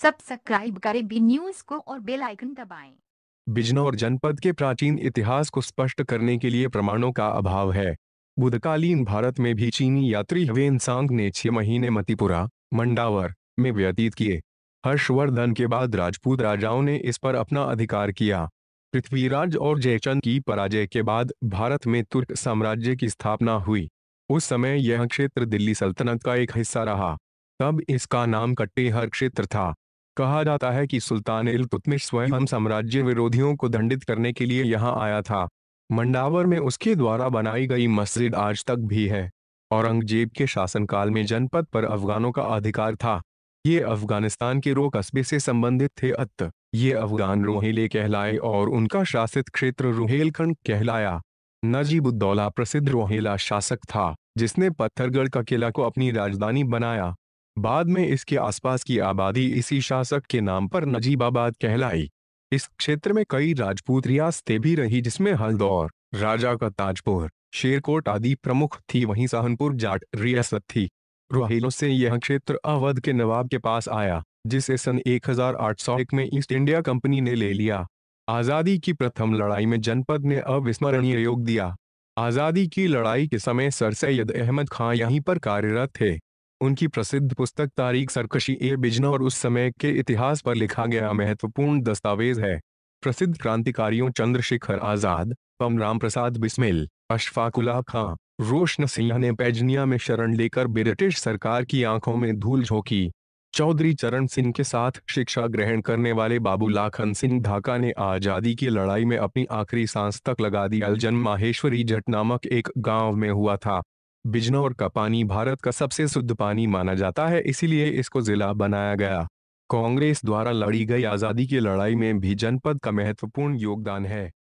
Subscribe करें B news को और बेल आइकन दबाएं। बिजनौर जनपद के प्राचीन इतिहास को स्पष्ट करने के लिए प्रमाणों का अभाव है बुधकालीन भारत में भी चीनी यात्री हवेन सांग ने छह महीने मतिपुरा मंडावर में व्यतीत किए हर्षवर्धन के बाद राजपूत राजाओं ने इस पर अपना अधिकार किया पृथ्वीराज और जयचंद की पराजय के बाद भारत में तुर्क साम्राज्य की स्थापना हुई उस समय यह क्षेत्र दिल्ली सल्तनत का एक हिस्सा रहा तब इसका नाम कट्टेहर क्षेत्र था कहा जाता है कि सुल्तान इल तुतमिश स्वयं साम्राज्य विरोधियों को दंडित करने के लिए यहाँ आया था मंडावर में उसके द्वारा बनाई गई मस्जिद आज तक भी है औरंगजेब के शासनकाल में जनपद पर अफगानों का अधिकार था ये अफगानिस्तान के रो कस्बे से संबंधित थे अत ये अफगान रोहेले कहलाए और उनका शासित क्षेत्र रोहेलखंड कहलाया नजीबुद्दौला प्रसिद्ध रोहेला शासक था जिसने पत्थरगढ़ का किला को अपनी राजधानी बनाया बाद में इसके आसपास की आबादी इसी शासक के नाम पर नजीबाबाद कहलाई इस क्षेत्र में कई राजपूत रियासतें भी रही जिसमें हल्दौर राजा का ताजपुर शेरकोट आदि प्रमुख थी वहीं सहनपुर जाट रियासत थी रोहेलों से यह क्षेत्र अवध के नवाब के पास आया जिसे सन 1801 में ईस्ट इंडिया कंपनी ने ले लिया आज़ादी की प्रथम लड़ाई में जनपद ने अविस्मरणीय योग दिया आज़ादी की लड़ाई के समय सर सैयद अहमद खां यहीं पर कार्यरत थे उनकी प्रसिद्ध पुस्तक तारीख सरकशी ए बिजना और उस समय के इतिहास पर लिखा गया महत्वपूर्ण दस्तावेज है प्रसिद्ध क्रांतिकारियों चंद्रशेखर आज़ाद पम राम प्रसाद बिस्मिल अशफाकुल्ला खां रोशन सिंह ने पैजनिया में शरण लेकर ब्रिटिश सरकार की आंखों में धूल झोंकी चौधरी चरण सिंह के साथ शिक्षा ग्रहण करने वाले बाबू लाखन सिंह ढाका ने आजादी की लड़ाई में अपनी आखिरी सांस तक लगा दी अलजन माहेश्वरी जट नामक एक गांव में हुआ था बिजनौर का पानी भारत का सबसे शुद्ध पानी माना जाता है इसीलिए इसको जिला बनाया गया कांग्रेस द्वारा लड़ी गई आजादी की लड़ाई में भी जनपद का महत्वपूर्ण योगदान है